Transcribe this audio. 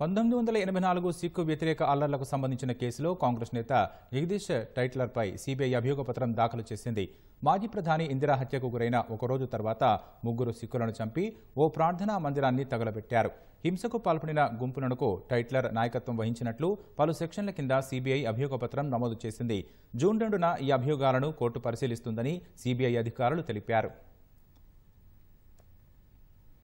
పంతొమ్మిది వందల ఎనభై నాలుగు సిక్కు వ్యతిరేక అల్లర్లకు సంబంధించిన కేసులో కాంగ్రెస్ నేత జగదీష్ టైట్లర్పై సిబిఐ అభియోగపత్రం దాఖలు చేసింది మాజీ ప్రధాని ఇందిరా హత్యకు గురైన ఒకరోజు తర్వాత ముగ్గురు సిక్కులను చంపి ఓ ప్రార్థనా మందిరాన్ని తగలబెట్టారు హింసకు పాల్పడిన గుంపులకు టైట్లర్ నాయకత్వం వహించినట్లు పలు సెక్షన్ల కింద సిబిఐ పత్రం నమోదు చేసింది జూన్ రెండున ఈ అభియోగాలను కోర్టు పరిశీలిస్తుందని సిబిఐ అధికారులు తెలిపారు